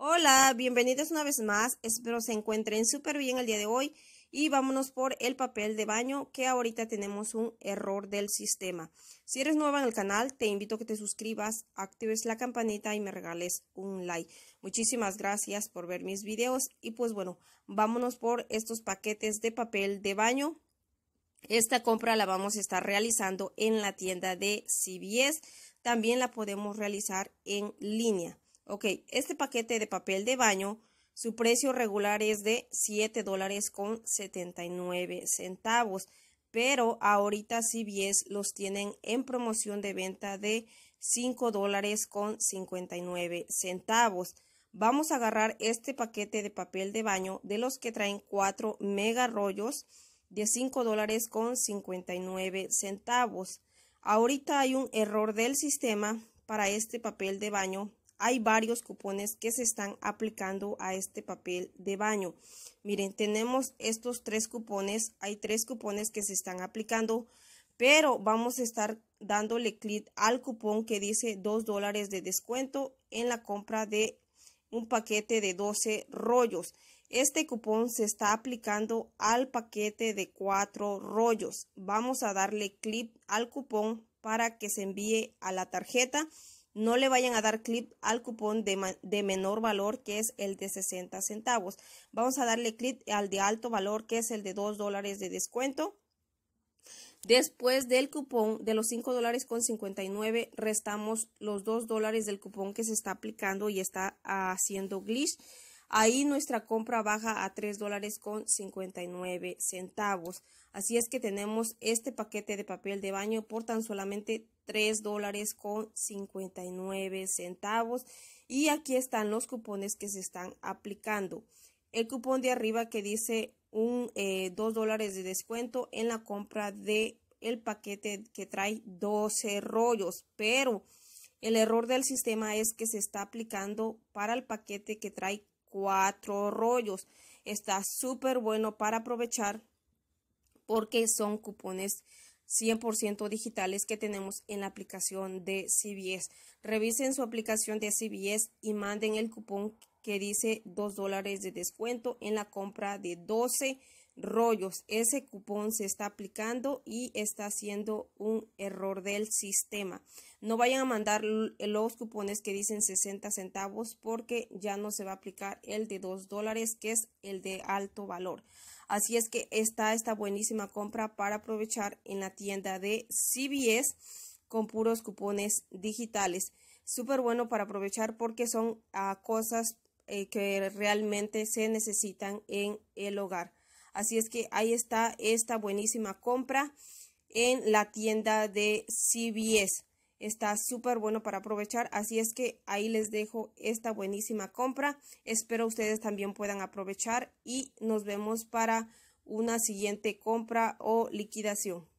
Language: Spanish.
Hola, bienvenidos una vez más. Espero se encuentren súper bien el día de hoy y vámonos por el papel de baño que ahorita tenemos un error del sistema. Si eres nueva en el canal, te invito a que te suscribas, actives la campanita y me regales un like. Muchísimas gracias por ver mis videos y pues bueno, vámonos por estos paquetes de papel de baño. Esta compra la vamos a estar realizando en la tienda de CBS. También la podemos realizar en línea. Ok, este paquete de papel de baño, su precio regular es de 7 con centavos, pero ahorita CBS los tienen en promoción de venta de 5 con centavos. Vamos a agarrar este paquete de papel de baño de los que traen 4 mega rollos de 5 con centavos. Ahorita hay un error del sistema para este papel de baño hay varios cupones que se están aplicando a este papel de baño. Miren, tenemos estos tres cupones, hay tres cupones que se están aplicando, pero vamos a estar dándole clic al cupón que dice 2 dólares de descuento en la compra de un paquete de 12 rollos. Este cupón se está aplicando al paquete de 4 rollos. Vamos a darle clic al cupón para que se envíe a la tarjeta no le vayan a dar clic al cupón de, menor valor que es el de 60 centavos. Vamos a darle clic al de alto valor que es el de 2 dólares de descuento. Después del cupón de los 5 dólares con 59 restamos los 2 dólares del cupón que se está aplicando y está haciendo glitch Ahí nuestra compra baja a 3 dólares con 59 centavos. Así es que tenemos este paquete de papel de baño por tan solamente $3.59. dólares con 59 centavos. Y aquí están los cupones que se están aplicando. El cupón de arriba que dice un, 2 eh, dólares de descuento en la compra de el paquete que trae 12 rollos, pero el error del sistema es que se está aplicando para el paquete que trae cuatro rollos. Está súper bueno para aprovechar porque son cupones 100% digitales que tenemos en la aplicación de CBS. Revisen su aplicación de CBS y manden el cupón que dice 2 dólares de descuento en la compra de 12 rollos. Ese cupón se está aplicando y está haciendo un error del sistema. No vayan a mandar los cupones que dicen 60 centavos porque ya no se va a aplicar el de 2 dólares que es el de alto valor. Así es que está esta buenísima compra para aprovechar en la tienda de CBS con puros cupones digitales. Súper bueno para aprovechar porque son ah, cosas eh, que realmente se necesitan en el hogar. Así es que ahí está esta buenísima compra en la tienda de CBS. Está súper bueno para aprovechar, así es que ahí les dejo esta buenísima compra. Espero ustedes también puedan aprovechar y nos vemos para una siguiente compra o liquidación.